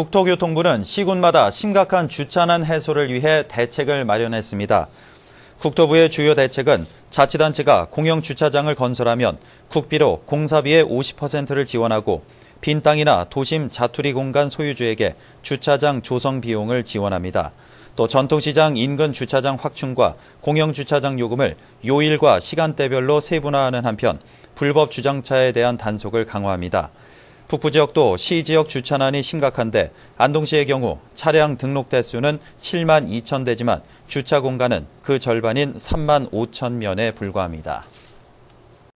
국토교통부는 시군마다 심각한 주차난 해소를 위해 대책을 마련했습니다. 국토부의 주요 대책은 자치단체가 공영 주차장을 건설하면 국비로 공사비의 50%를 지원하고 빈 땅이나 도심 자투리 공간 소유주에게 주차장 조성 비용을 지원합니다. 또 전통시장 인근 주차장 확충과 공영 주차장 요금을 요일과 시간대별로 세분화하는 한편 불법 주정차에 대한 단속을 강화합니다. 북부 지역도 시 지역 주차난이 심각한데 안동시의 경우 차량 등록 대수는 7만 2천 대지만 주차 공간은 그 절반인 3만 5천 면에 불과합니다.